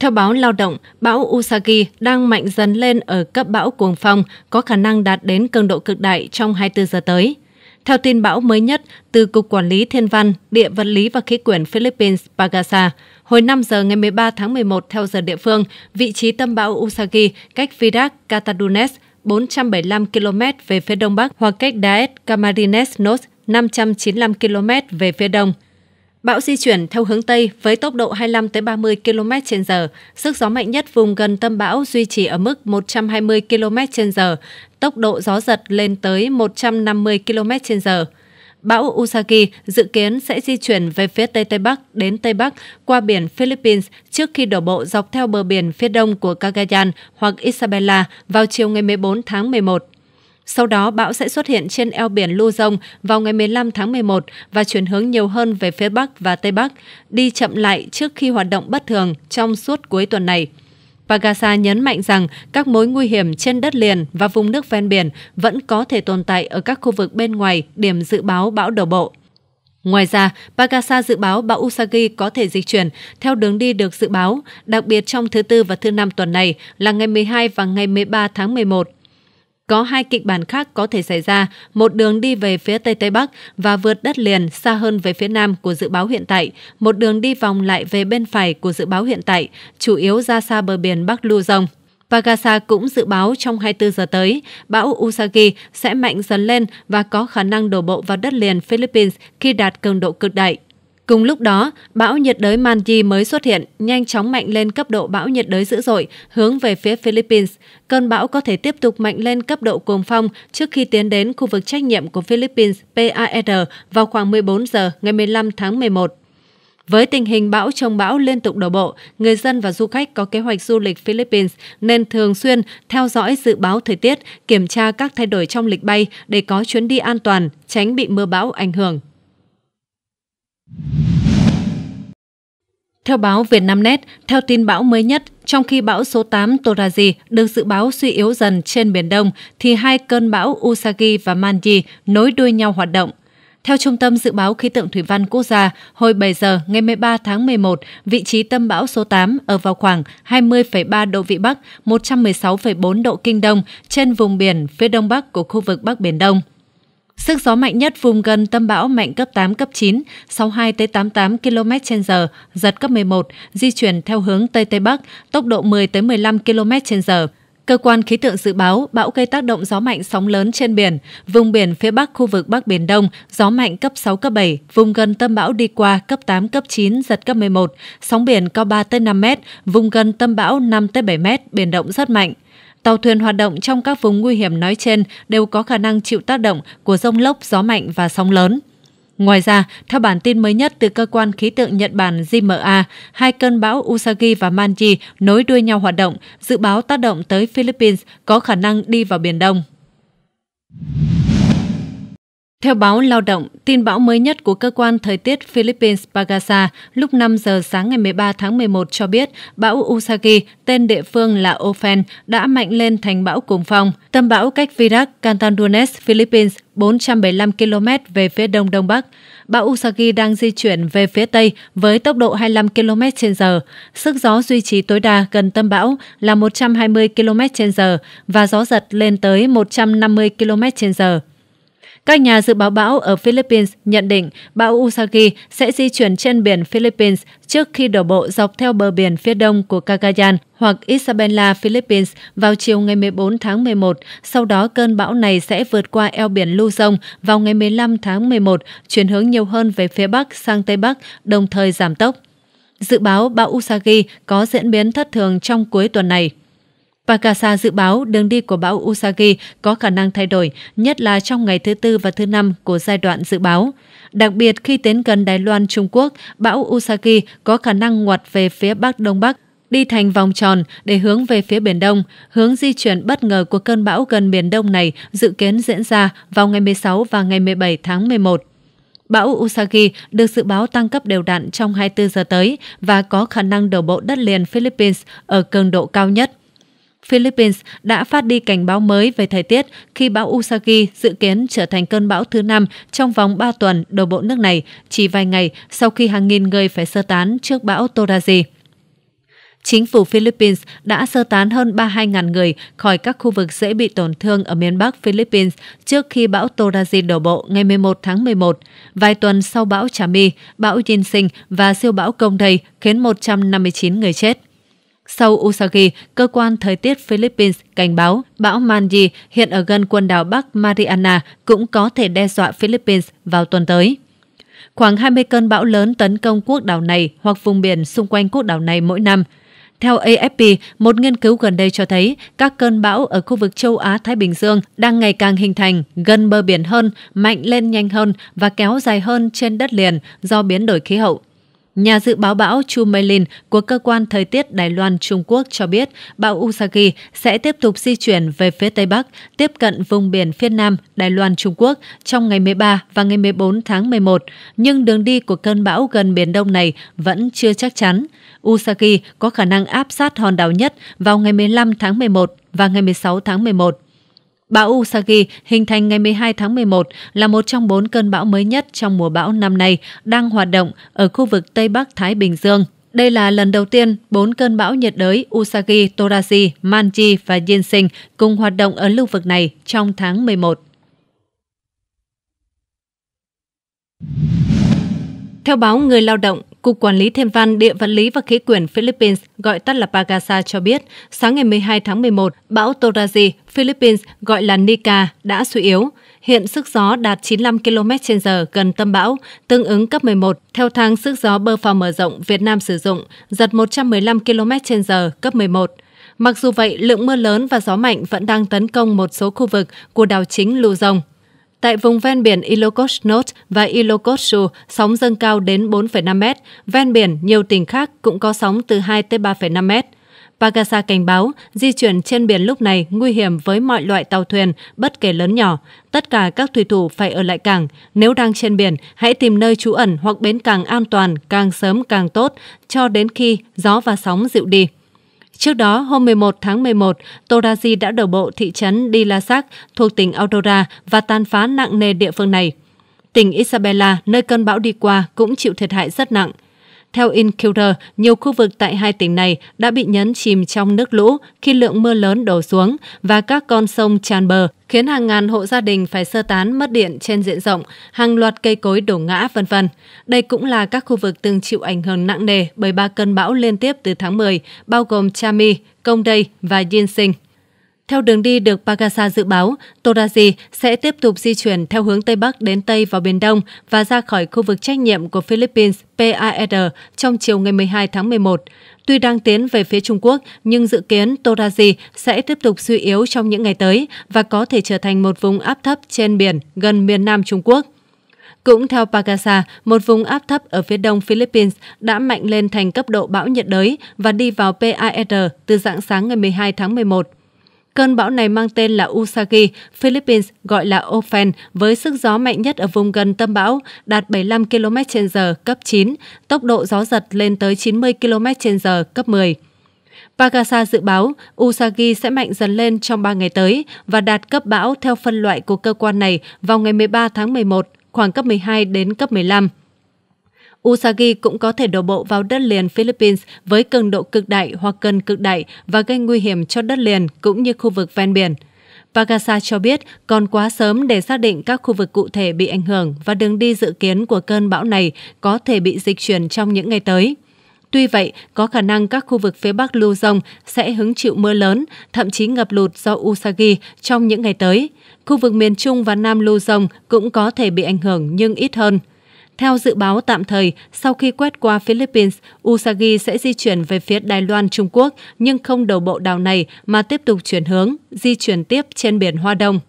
Theo báo Lao động, bão Usagi đang mạnh dần lên ở cấp bão cuồng phong, có khả năng đạt đến cường độ cực đại trong 24 giờ tới. Theo tin bão mới nhất từ Cục Quản lý Thiên văn, Địa vật lý và Khí quyển Philippines Pagasa, hồi 5 giờ ngày 13 tháng 11 theo giờ địa phương, vị trí tâm bão Usagi cách Virac Catadunes 475 km về phía đông bắc hoặc cách Daet Camarines North 595 km về phía đông. Bão di chuyển theo hướng Tây với tốc độ 25 tới 30 km h sức gió mạnh nhất vùng gần tâm bão duy trì ở mức 120 km h tốc độ gió giật lên tới 150 km h Bão Usagi dự kiến sẽ di chuyển về phía Tây Tây Bắc đến Tây Bắc qua biển Philippines trước khi đổ bộ dọc theo bờ biển phía đông của Cagayan hoặc Isabela vào chiều ngày 14 tháng 11. Sau đó, bão sẽ xuất hiện trên eo biển Luzon vào ngày 15 tháng 11 và chuyển hướng nhiều hơn về phía Bắc và Tây Bắc, đi chậm lại trước khi hoạt động bất thường trong suốt cuối tuần này. Pagasa nhấn mạnh rằng các mối nguy hiểm trên đất liền và vùng nước ven biển vẫn có thể tồn tại ở các khu vực bên ngoài điểm dự báo bão đổ bộ. Ngoài ra, Pagasa dự báo bão Usagi có thể dịch chuyển theo đường đi được dự báo, đặc biệt trong thứ Tư và thứ Năm tuần này là ngày 12 và ngày 13 tháng 11. Có hai kịch bản khác có thể xảy ra, một đường đi về phía Tây Tây Bắc và vượt đất liền xa hơn về phía Nam của dự báo hiện tại, một đường đi vòng lại về bên phải của dự báo hiện tại, chủ yếu ra xa bờ biển Bắc Lưu Dông. Pagasa cũng dự báo trong 24 giờ tới, bão Usagi sẽ mạnh dần lên và có khả năng đổ bộ vào đất liền Philippines khi đạt cường độ cực đại. Cùng lúc đó, bão nhiệt đới Manji mới xuất hiện, nhanh chóng mạnh lên cấp độ bão nhiệt đới dữ dội, hướng về phía Philippines. Cơn bão có thể tiếp tục mạnh lên cấp độ cuồng phong trước khi tiến đến khu vực trách nhiệm của Philippines PAR vào khoảng 14 giờ ngày 15 tháng 11. Với tình hình bão trông bão liên tục đổ bộ, người dân và du khách có kế hoạch du lịch Philippines nên thường xuyên theo dõi dự báo thời tiết, kiểm tra các thay đổi trong lịch bay để có chuyến đi an toàn, tránh bị mưa bão ảnh hưởng. Theo báo Vietnamnet, theo tin bão mới nhất, trong khi bão số 8 Toraji được dự báo suy yếu dần trên Biển Đông, thì hai cơn bão Usagi và Manji nối đuôi nhau hoạt động. Theo Trung tâm Dự báo Khí tượng Thủy văn Quốc gia, hồi 7 giờ ngày 13 tháng 11, vị trí tâm bão số 8 ở vào khoảng 20,3 độ Vĩ Bắc, 116,4 độ Kinh Đông trên vùng biển phía đông bắc của khu vực Bắc Biển Đông. Sức gió mạnh nhất vùng gần tâm bão mạnh cấp 8, cấp 9, 62 tới 88 km h giật cấp 11, di chuyển theo hướng Tây Tây Bắc, tốc độ 10 tới 15 km h Cơ quan khí tượng dự báo bão gây tác động gió mạnh sóng lớn trên biển, vùng biển phía Bắc khu vực Bắc Biển Đông, gió mạnh cấp 6, cấp 7, vùng gần tâm bão đi qua cấp 8, cấp 9, giật cấp 11, sóng biển cao 3 tới 5 mét, vùng gần tâm bão 5 tới 7 mét, biển động rất mạnh. Tàu thuyền hoạt động trong các vùng nguy hiểm nói trên đều có khả năng chịu tác động của rông lốc, gió mạnh và sóng lớn. Ngoài ra, theo bản tin mới nhất từ cơ quan khí tượng Nhật Bản JMA, hai cơn bão Usagi và Manji nối đuôi nhau hoạt động, dự báo tác động tới Philippines có khả năng đi vào Biển Đông. Theo báo Lao động, tin bão mới nhất của cơ quan thời tiết Philippines Pagasa lúc 5 giờ sáng ngày 13 tháng 11 cho biết bão Usagi, tên địa phương là Ofen, đã mạnh lên thành bão cuồng phong. Tâm bão cách Virac, Cantanduanes, Philippines 475 km về phía đông đông bắc. Bão Usagi đang di chuyển về phía tây với tốc độ 25 km h Sức gió duy trì tối đa gần tâm bão là 120 km h và gió giật lên tới 150 km h các nhà dự báo bão ở Philippines nhận định bão Usagi sẽ di chuyển trên biển Philippines trước khi đổ bộ dọc theo bờ biển phía đông của Cagayan hoặc Isabela, Philippines vào chiều ngày 14 tháng 11. Sau đó, cơn bão này sẽ vượt qua eo biển Luzon vào ngày 15 tháng 11, chuyển hướng nhiều hơn về phía bắc sang tây bắc, đồng thời giảm tốc. Dự báo bão Usagi có diễn biến thất thường trong cuối tuần này. Pakasa dự báo đường đi của bão Usagi có khả năng thay đổi, nhất là trong ngày thứ tư và thứ năm của giai đoạn dự báo. Đặc biệt khi tiến gần Đài Loan, Trung Quốc, bão Usagi có khả năng ngoặt về phía Bắc Đông Bắc, đi thành vòng tròn để hướng về phía Biển Đông. Hướng di chuyển bất ngờ của cơn bão gần Biển Đông này dự kiến diễn ra vào ngày 16 và ngày 17 tháng 11. Bão Usagi được dự báo tăng cấp đều đặn trong 24 giờ tới và có khả năng đổ bộ đất liền Philippines ở cường độ cao nhất. Philippines đã phát đi cảnh báo mới về thời tiết khi bão Usagi dự kiến trở thành cơn bão thứ năm trong vòng 3 tuần đổ bộ nước này, chỉ vài ngày sau khi hàng nghìn người phải sơ tán trước bão Toraji. Chính phủ Philippines đã sơ tán hơn 32.000 người khỏi các khu vực dễ bị tổn thương ở miền Bắc Philippines trước khi bão Toraji đổ bộ ngày 11 tháng 11. Vài tuần sau bão Chami, bão Yinsing và siêu bão Công Đầy khiến 159 người chết. Sau Usagi, cơ quan thời tiết Philippines cảnh báo bão Manji hiện ở gần quần đảo Bắc Mariana cũng có thể đe dọa Philippines vào tuần tới. Khoảng 20 cơn bão lớn tấn công quốc đảo này hoặc vùng biển xung quanh quốc đảo này mỗi năm. Theo AFP, một nghiên cứu gần đây cho thấy các cơn bão ở khu vực châu Á-Thái Bình Dương đang ngày càng hình thành, gần bờ biển hơn, mạnh lên nhanh hơn và kéo dài hơn trên đất liền do biến đổi khí hậu. Nhà dự báo bão Chu Meilin của Cơ quan Thời tiết Đài Loan Trung Quốc cho biết bão Usagi sẽ tiếp tục di chuyển về phía Tây Bắc, tiếp cận vùng biển phía Nam Đài Loan Trung Quốc trong ngày 13 và ngày 14 tháng 11, nhưng đường đi của cơn bão gần Biển Đông này vẫn chưa chắc chắn. Usagi có khả năng áp sát hòn đảo nhất vào ngày 15 tháng 11 và ngày 16 tháng 11. Bão Usagi hình thành ngày 12 tháng 11 là một trong bốn cơn bão mới nhất trong mùa bão năm nay đang hoạt động ở khu vực Tây Bắc Thái Bình Dương. Đây là lần đầu tiên bốn cơn bão nhiệt đới Usagi, Toraji, Manji và Jinsen cùng hoạt động ở lưu vực này trong tháng 11. Theo báo Người Lao động, Cục Quản lý Thiên văn, Địa vật lý và Khí quyển Philippines, gọi tắt là Pagasa cho biết, sáng ngày 12 tháng 11, bão Toraji, Philippines gọi là Nika, đã suy yếu. Hiện sức gió đạt 95 km h gần tâm bão, tương ứng cấp 11, theo thang sức gió bơ phà mở rộng Việt Nam sử dụng, giật 115 km h cấp 11. Mặc dù vậy, lượng mưa lớn và gió mạnh vẫn đang tấn công một số khu vực của đảo chính Lưu Luzon. Tại vùng ven biển Norte và Sur sóng dâng cao đến 4,5 m. Ven biển, nhiều tỉnh khác cũng có sóng từ 2 tới 3,5 m. Pagasa cảnh báo di chuyển trên biển lúc này nguy hiểm với mọi loại tàu thuyền, bất kể lớn nhỏ. Tất cả các thủy thủ phải ở lại cảng. Nếu đang trên biển, hãy tìm nơi trú ẩn hoặc bến cảng an toàn càng sớm càng tốt cho đến khi gió và sóng dịu đi. Trước đó, hôm 11 tháng 11, Toraji đã đổ bộ thị trấn Dilasak thuộc tỉnh Aurora và tàn phá nặng nề địa phương này. Tỉnh Isabella, nơi cơn bão đi qua, cũng chịu thiệt hại rất nặng – theo Incuter, nhiều khu vực tại hai tỉnh này đã bị nhấn chìm trong nước lũ khi lượng mưa lớn đổ xuống và các con sông tràn bờ, khiến hàng ngàn hộ gia đình phải sơ tán mất điện trên diện rộng, hàng loạt cây cối đổ ngã vân vân. Đây cũng là các khu vực từng chịu ảnh hưởng nặng nề bởi ba cơn bão liên tiếp từ tháng 10, bao gồm Chami, Công Đây và Yin Sinh. Theo đường đi được Pagasa dự báo, Toraji sẽ tiếp tục di chuyển theo hướng Tây Bắc đến Tây vào Biển Đông và ra khỏi khu vực trách nhiệm của Philippines PAR trong chiều ngày 12 tháng 11. Tuy đang tiến về phía Trung Quốc, nhưng dự kiến Toraji sẽ tiếp tục suy yếu trong những ngày tới và có thể trở thành một vùng áp thấp trên biển gần miền Nam Trung Quốc. Cũng theo Pagasa, một vùng áp thấp ở phía đông Philippines đã mạnh lên thành cấp độ bão nhiệt đới và đi vào PAR từ dạng sáng ngày 12 tháng 11. Cơn bão này mang tên là Usagi, Philippines gọi là Ophel với sức gió mạnh nhất ở vùng gần tâm bão, đạt 75 km h cấp 9, tốc độ gió giật lên tới 90 km h cấp 10. Pagasa dự báo Usagi sẽ mạnh dần lên trong 3 ngày tới và đạt cấp bão theo phân loại của cơ quan này vào ngày 13 tháng 11, khoảng cấp 12 đến cấp 15. Usagi cũng có thể đổ bộ vào đất liền Philippines với cường độ cực đại hoặc gần cực đại và gây nguy hiểm cho đất liền cũng như khu vực ven biển. Pagasa cho biết còn quá sớm để xác định các khu vực cụ thể bị ảnh hưởng và đường đi dự kiến của cơn bão này có thể bị dịch chuyển trong những ngày tới. Tuy vậy, có khả năng các khu vực phía Bắc Luzon sẽ hứng chịu mưa lớn, thậm chí ngập lụt do Usagi trong những ngày tới. Khu vực miền Trung và Nam Luzon cũng có thể bị ảnh hưởng nhưng ít hơn. Theo dự báo tạm thời, sau khi quét qua Philippines, Usagi sẽ di chuyển về phía Đài Loan, Trung Quốc, nhưng không đầu bộ đảo này mà tiếp tục chuyển hướng, di chuyển tiếp trên biển Hoa Đông.